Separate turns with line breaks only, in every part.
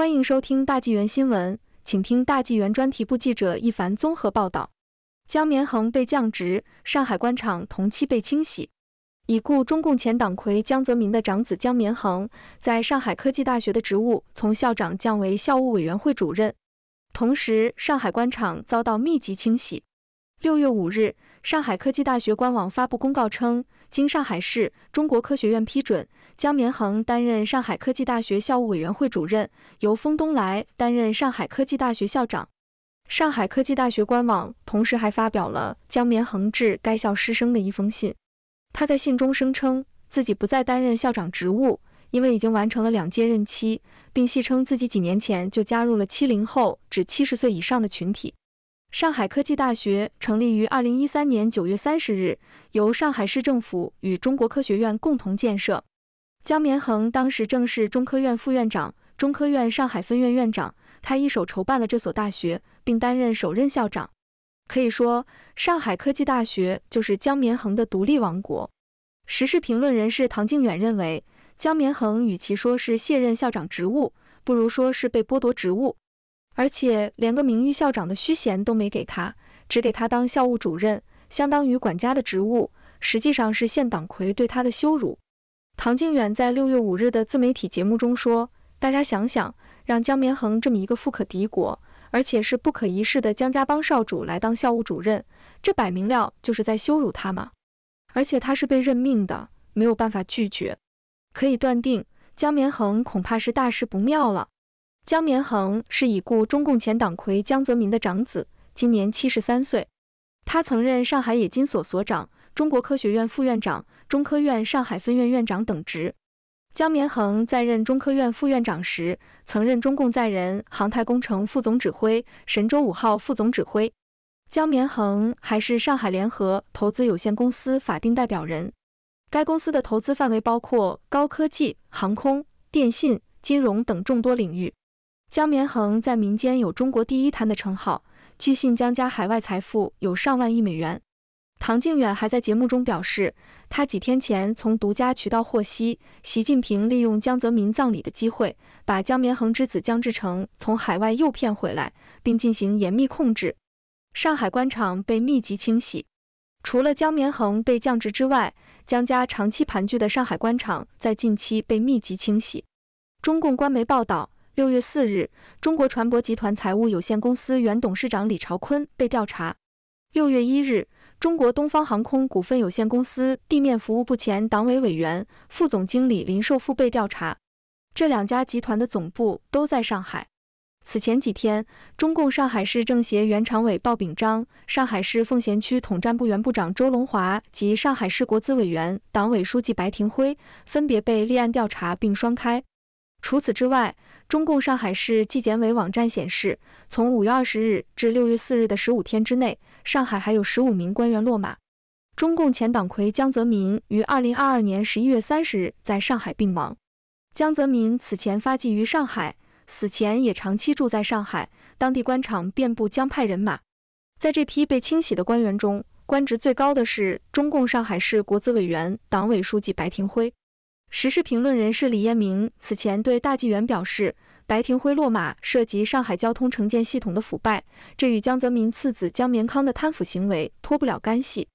欢迎收听大纪元新闻，请听大纪元专题部记者一凡综合报道：江绵恒被降职，上海官场同期被清洗。已故中共前党魁江泽民的长子江绵恒，在上海科技大学的职务从校长降为校务委员会主任，同时上海官场遭到密集清洗。六月五日，上海科技大学官网发布公告称，经上海市中国科学院批准。江绵恒担任上海科技大学校务委员会主任，由封东来担任上海科技大学校长。上海科技大学官网同时还发表了江绵恒致该校师生的一封信，他在信中声称自己不再担任校长职务，因为已经完成了两届任期，并戏称自己几年前就加入了七零后至七十岁以上的群体。上海科技大学成立于二零一三年九月三十日，由上海市政府与中国科学院共同建设。江绵恒当时正是中科院副院长、中科院上海分院院长，他一手筹办了这所大学，并担任首任校长。可以说，上海科技大学就是江绵恒的独立王国。时事评论人士唐靖远认为，江绵恒与其说是卸任校长职务，不如说是被剥夺职务，而且连个名誉校长的虚衔都没给他，只给他当校务主任，相当于管家的职务，实际上是县党魁对他的羞辱。唐靖远在六月五日的自媒体节目中说：“大家想想，让江绵恒这么一个富可敌国，而且是不可一世的江家帮少主来当校务主任，这摆明了就是在羞辱他嘛！而且他是被任命的，没有办法拒绝。可以断定，江绵恒恐怕是大事不妙了。江绵恒是已故中共前党魁江泽民的长子，今年七十三岁，他曾任上海冶金所所长、中国科学院副院长。”中科院上海分院院长等职，江绵恒在任中科院副院长时，曾任中共载人航太工程副总指挥、神舟五号副总指挥。江绵恒还是上海联合投资有限公司法定代表人，该公司的投资范围包括高科技、航空、电信、金融等众多领域。江绵恒在民间有“中国第一滩”的称号，据信江家海外财富有上万亿美元。唐靖远还在节目中表示，他几天前从独家渠道获悉，习近平利用江泽民葬礼的机会，把江绵恒之子江志成从海外诱骗回来，并进行严密控制。上海官场被密集清洗，除了江绵恒被降职之外，江家长期盘踞的上海官场在近期被密集清洗。中共官媒报道，六月四日，中国船舶集团财务有限公司原董事长李朝坤被调查。六月一日。中国东方航空股份有限公司地面服务部前党委委员、副总经理林寿富被调查。这两家集团的总部都在上海。此前几天，中共上海市政协原常委鲍秉章、上海市奉贤区统战部原部长周龙华及上海市国资委原党委书记白廷辉分别被立案调查并双开。除此之外，中共上海市纪检委网站显示，从五月二十日至六月四日的十五天之内。上海还有十五名官员落马，中共前党魁江泽民于二零二二年十一月三十日在上海病亡。江泽民此前发迹于上海，死前也长期住在上海，当地官场遍布江派人马。在这批被清洗的官员中，官职最高的是中共上海市国资委员、党委书记白廷辉。时事评论人士李彦明此前对大纪元表示。白廷辉落马涉及上海交通城建系统的腐败，这与江泽民次子江绵康的贪腐行为脱不了干系。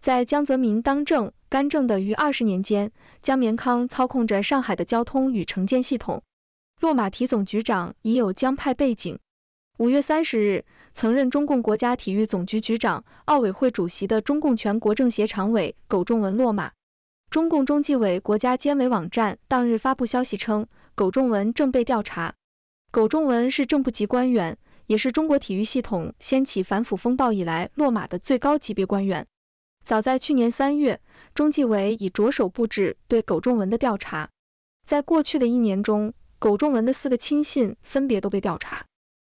在江泽民当政、干政的逾二十年间，江绵康操控着上海的交通与城建系统。落马体总局长已有江派背景。五月三十日，曾任中共国家体育总局局长、奥委会主席的中共全国政协常委苟仲文落马。中共中纪委、国家监委网站当日发布消息称。苟仲文正被调查。苟仲文是正部级官员，也是中国体育系统掀起反腐风暴以来落马的最高级别官员。早在去年三月，中纪委已着手布置对苟仲文的调查。在过去的一年中，苟仲文的四个亲信分别都被调查。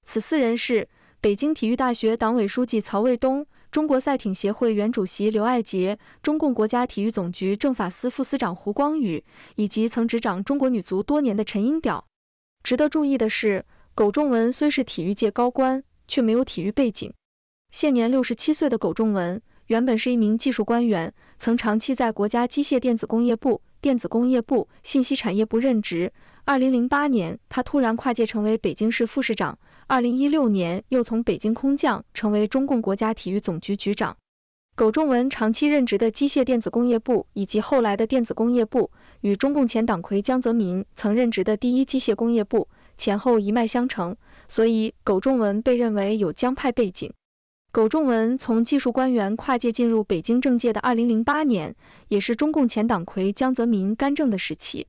此四人是北京体育大学党委书记曹卫东。中国赛艇协会原主席刘爱杰、中共国家体育总局政法司副司长胡光宇，以及曾执掌中国女足多年的陈英表。值得注意的是，苟仲文虽是体育界高官，却没有体育背景。现年六十七岁的苟仲文，原本是一名技术官员，曾长期在国家机械电子工业部、电子工业部、信息产业部任职。二零零八年，他突然跨界成为北京市副市长。二零一六年，又从北京空降成为中共国家体育总局局长。苟仲文长期任职的机械电子工业部，以及后来的电子工业部，与中共前党魁江泽民曾任职的第一机械工业部前后一脉相承，所以苟仲文被认为有江派背景。苟仲文从技术官员跨界进入北京政界的二零零八年，也是中共前党魁江泽民干政的时期。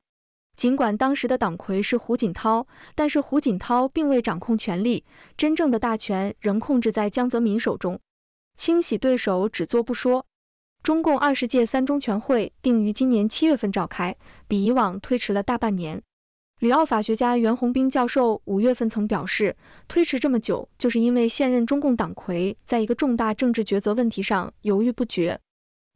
尽管当时的党魁是胡锦涛，但是胡锦涛并未掌控权力，真正的大权仍控制在江泽民手中。清洗对手只做不说。中共二十届三中全会定于今年七月份召开，比以往推迟了大半年。吕奥法学家袁宏斌教授五月份曾表示，推迟这么久就是因为现任中共党魁在一个重大政治抉择问题上犹豫不决。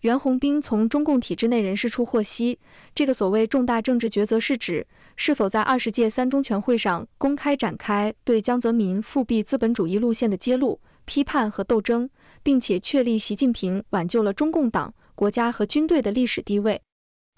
袁宏斌从中共体制内人士处获悉，这个所谓重大政治抉择是指是否在二十届三中全会上公开展开对江泽民复辟资本主义路线的揭露、批判和斗争，并且确立习近平挽救了中共党、国家和军队的历史地位。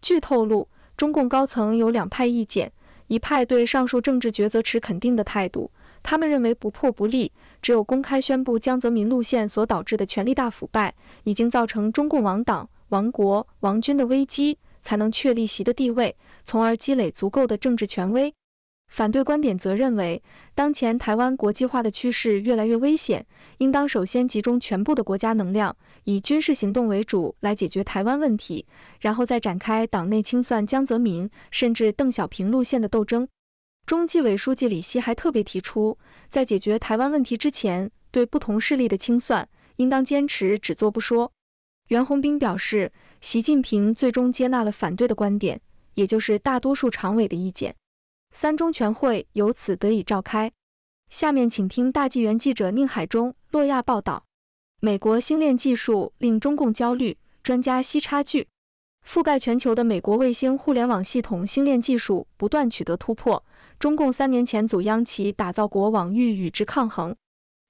据透露，中共高层有两派意见，一派对上述政治抉择持肯定的态度。他们认为不破不立，只有公开宣布江泽民路线所导致的权力大腐败已经造成中共亡党、亡国、亡军的危机，才能确立习的地位，从而积累足够的政治权威。反对观点则认为，当前台湾国际化的趋势越来越危险，应当首先集中全部的国家能量，以军事行动为主来解决台湾问题，然后再展开党内清算江泽民甚至邓小平路线的斗争。中纪委书记李希还特别提出，在解决台湾问题之前，对不同势力的清算应当坚持只做不说。袁宏斌表示，习近平最终接纳了反对的观点，也就是大多数常委的意见，三中全会由此得以召开。下面请听大纪元记者宁海中、洛亚报道：美国星链技术令中共焦虑，专家析差距。覆盖全球的美国卫星互联网系统星链技术不断取得突破。中共三年前组央企打造国网欲与之抗衡，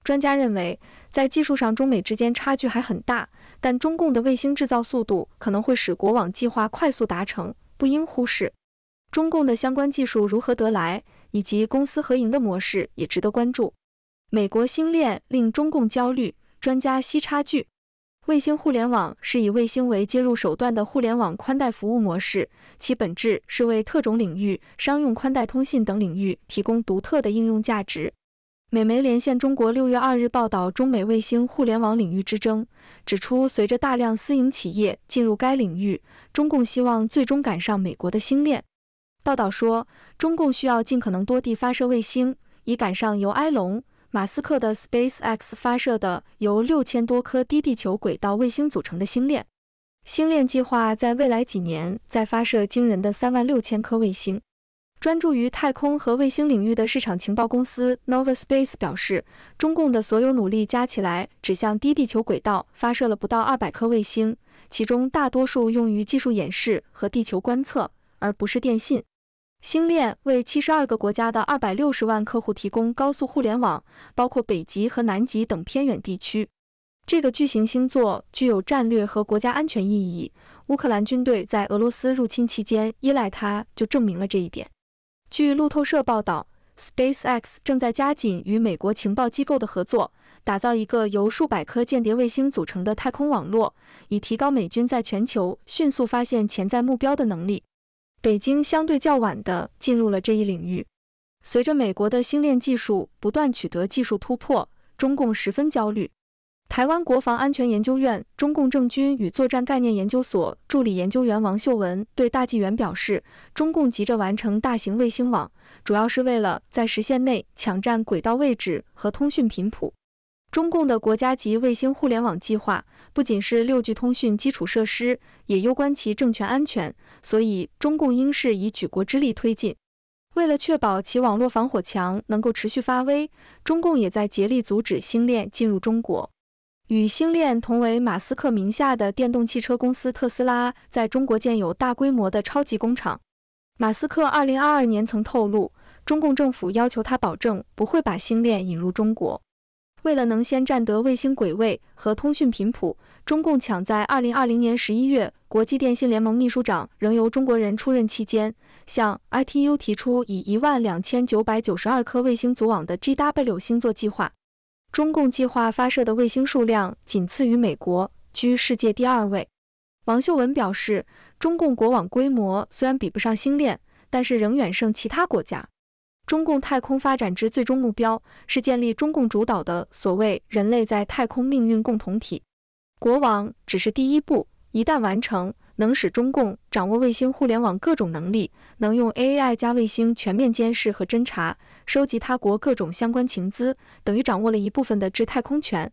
专家认为，在技术上中美之间差距还很大，但中共的卫星制造速度可能会使国网计划快速达成，不应忽视。中共的相关技术如何得来，以及公私合营的模式也值得关注。美国星链令中共焦虑，专家析差距。卫星互联网是以卫星为接入手段的互联网宽带服务模式，其本质是为特种领域、商用宽带通信等领域提供独特的应用价值。美媒《连线》中国六月二日报道，中美卫星互联网领域之争，指出随着大量私营企业进入该领域，中共希望最终赶上美国的星链。报道说，中共需要尽可能多地发射卫星，以赶上由埃隆。马斯克的 Space X 发射的由六千多颗低地球轨道卫星组成的星链，星链计划在未来几年再发射惊人的三万六千颗卫星。专注于太空和卫星领域的市场情报公司 n o v a s p a c e 表示，中共的所有努力加起来只向低地球轨道发射了不到二百颗卫星，其中大多数用于技术演示和地球观测，而不是电信。星链为七十二个国家的二百六十万客户提供高速互联网，包括北极和南极等偏远地区。这个巨型星座具有战略和国家安全意义。乌克兰军队在俄罗斯入侵期间依赖它，就证明了这一点。据路透社报道，SpaceX 正在加紧与美国情报机构的合作，打造一个由数百颗间谍卫星组成的太空网络，以提高美军在全球迅速发现潜在目标的能力。北京相对较晚的进入了这一领域。随着美国的星链技术不断取得技术突破，中共十分焦虑。台湾国防安全研究院中共政军与作战概念研究所助理研究员王秀文对大纪元表示，中共急着完成大型卫星网，主要是为了在时限内抢占轨道位置和通讯频谱。中共的国家级卫星互联网计划不仅是六 G 通讯基础设施，也攸关其政权安全，所以中共应是以举国之力推进。为了确保其网络防火墙能够持续发威，中共也在竭力阻止星链进入中国。与星链同为马斯克名下的电动汽车公司特斯拉，在中国建有大规模的超级工厂。马斯克二零二二年曾透露，中共政府要求他保证不会把星链引入中国。为了能先占得卫星轨位和通讯频谱，中共抢在二零二零年十一月，国际电信联盟秘书长仍由中国人出任期间，向 ITU 提出以一万两千九百九十二颗卫星组网的 G W 星座计划。中共计划发射的卫星数量仅次于美国，居世界第二位。王秀文表示，中共国网规模虽然比不上星链，但是仍远胜其他国家。中共太空发展之最终目标是建立中共主导的所谓人类在太空命运共同体。国王只是第一步，一旦完成，能使中共掌握卫星互联网各种能力，能用 AI 加卫星全面监视和侦查，收集他国各种相关情资，等于掌握了一部分的制太空权。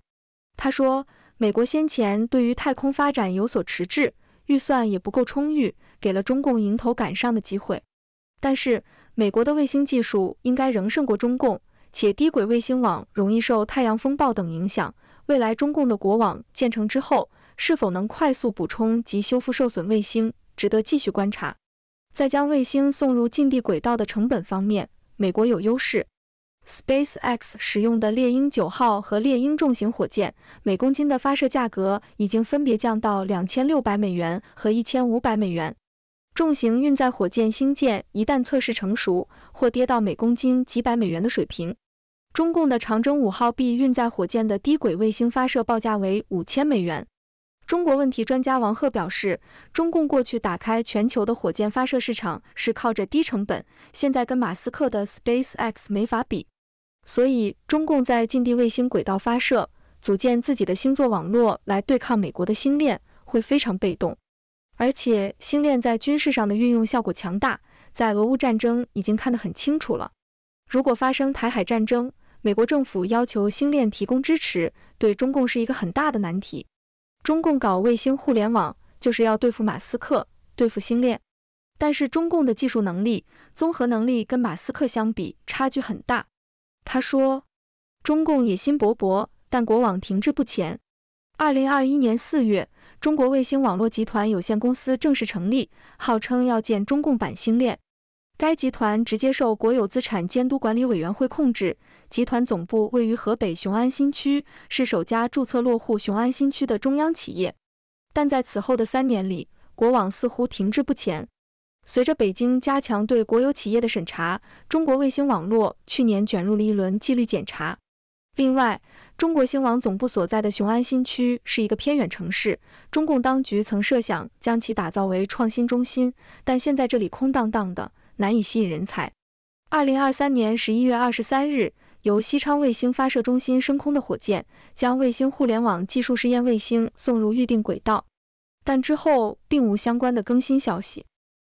他说，美国先前对于太空发展有所迟滞，预算也不够充裕，给了中共迎头赶上的机会。但是。美国的卫星技术应该仍胜过中共，且低轨卫星网容易受太阳风暴等影响。未来中共的国网建成之后，是否能快速补充及修复受损卫星，值得继续观察。在将卫星送入近地轨道的成本方面，美国有优势。SpaceX 使用的猎鹰九号和猎鹰重型火箭，每公斤的发射价格已经分别降到两千六百美元和一千五百美元。重型运载火箭星舰一旦测试成熟，或跌到每公斤几百美元的水平。中共的长征五号 B 运载火箭的低轨卫星发射报价为五千美元。中国问题专家王贺表示，中共过去打开全球的火箭发射市场是靠着低成本，现在跟马斯克的 Space X 没法比，所以中共在近地卫星轨道发射，组建自己的星座网络来对抗美国的星链，会非常被动。而且，星链在军事上的运用效果强大，在俄乌战争已经看得很清楚了。如果发生台海战争，美国政府要求星链提供支持，对中共是一个很大的难题。中共搞卫星互联网，就是要对付马斯克，对付星链。但是，中共的技术能力、综合能力跟马斯克相比，差距很大。他说，中共野心勃勃，但国网停滞不前。二零二一年四月。中国卫星网络集团有限公司正式成立，号称要建中共版星链。该集团直接受国有资产监督管理委员会控制，集团总部位于河北雄安新区，是首家注册落户雄安新区的中央企业。但在此后的三年里，国网似乎停滞不前。随着北京加强对国有企业的审查，中国卫星网络去年卷入了一轮纪律检查。另外，中国星网总部所在的雄安新区是一个偏远城市，中共当局曾设想将其打造为创新中心，但现在这里空荡荡的，难以吸引人才。二零二三年十一月二十三日，由西昌卫星发射中心升空的火箭将卫星互联网技术试验卫星送入预定轨道，但之后并无相关的更新消息。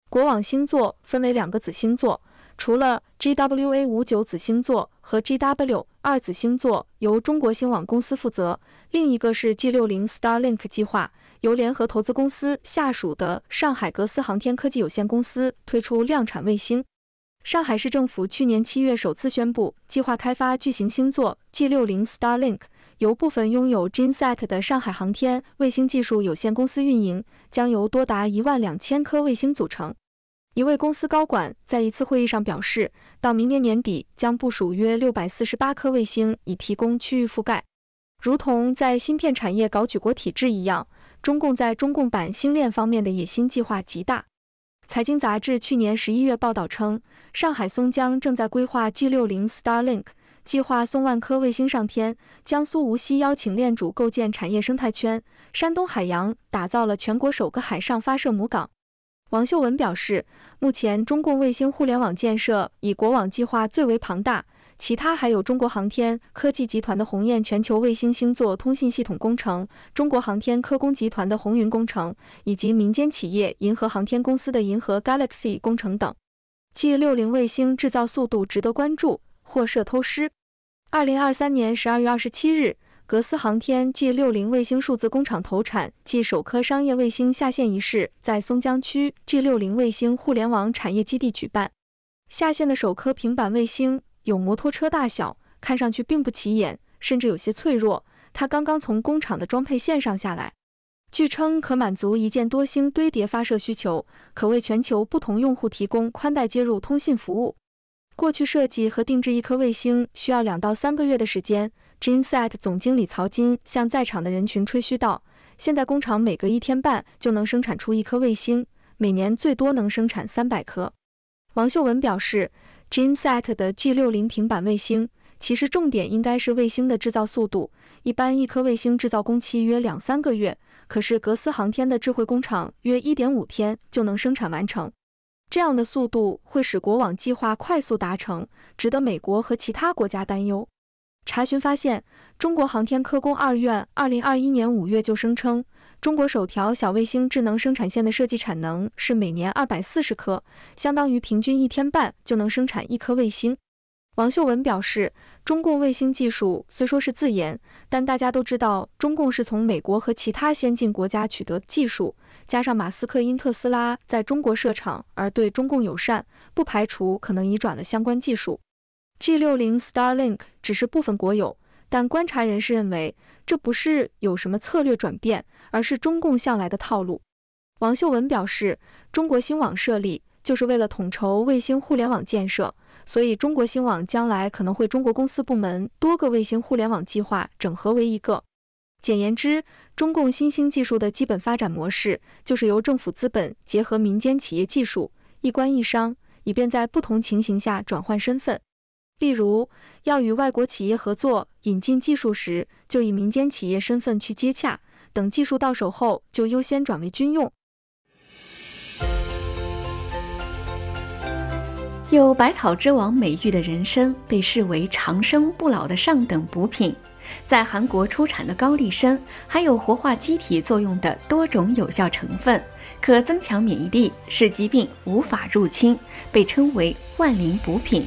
国网星座分为两个子星座。除了 GWA 五九子星座和 GW 二子星座由中国星网公司负责，另一个是 G60 Starlink 计划，由联合投资公司下属的上海格斯航天科技有限公司推出量产卫星。上海市政府去年七月首次宣布计划开发巨型星座 G60 Starlink，由部分拥有 g e n s a t 的上海航天卫星技术有限公司运营，将由多达一万两千颗卫星组成。一位公司高管在一次会议上表示，到明年年底将部署约六百四十八颗卫星，以提供区域覆盖。如同在芯片产业搞举国体制一样，中共在中共版星链方面的野心计划极大。财经杂志去年十一月报道称，上海松江正在规划 G 六零 Starlink 计划送万颗卫星上天，江苏无锡邀请链主构建产业生态圈，山东海洋打造了全国首个海上发射母港。王秀文表示，目前中共卫星互联网建设以国网计划最为庞大，其他还有中国航天科技集团的鸿雁全球卫星星座通信系统工程、中国航天科工集团的红云工程，以及民间企业银河航天公司的银河 Galaxy 工程等。G 六零卫星制造速度值得关注，或涉偷师。二零二三年十二月二十七日。格斯航天 G 六零卫星数字工厂投产暨首颗商业卫星下线仪式在松江区 G 六零卫星互联网产业基地举办。下线的首颗平板卫星有摩托车大小，看上去并不起眼，甚至有些脆弱。它刚刚从工厂的装配线上下来。据称，可满足一箭多星堆叠发射需求，可为全球不同用户提供宽带接入通信服务。过去设计和定制一颗卫星需要两到三个月的时间。Gensat 总经理曹金向在场的人群吹嘘道：“现在工厂每隔一天半就能生产出一颗卫星，每年最多能生产三百颗。”王秀文表示，Gensat 的 G60 平板卫星其实重点应该是卫星的制造速度。一般一颗卫星制造工期约两三个月，可是格斯航天的智慧工厂约一点五天就能生产完成。这样的速度会使国网计划快速达成，值得美国和其他国家担忧。查询发现，中国航天科工二院二零二一年五月就声称，中国首条小卫星智能生产线的设计产能是每年二百四十颗，相当于平均一天半就能生产一颗卫星。王秀文表示，中共卫星技术虽说是自研，但大家都知道，中共是从美国和其他先进国家取得技术，加上马斯克、因特斯拉在中国设厂而对中共友善，不排除可能移转了相关技术。G 六零 Starlink 只是部分国有，但观察人士认为，这不是有什么策略转变，而是中共向来的套路。王秀文表示，中国星网设立就是为了统筹卫星互联网建设，所以中国星网将来可能会中国公司部门多个卫星互联网计划整合为一个。简言之，中共新兴技术的基本发展模式就是由政府资本结合民间企业技术，一官一商，以便在不同情形下转换身份。例如，要与外国企业合作引进技术时，就以民间企业身份去接洽；等技术到手后，就优先转为军用。
有“百草之王”美誉的人参，被视为长生不老的上等补品。在韩国出产的高丽参，含有活化机体作用的多种有效成分，可增强免疫力，使疾病无法入侵，被称为万灵补品。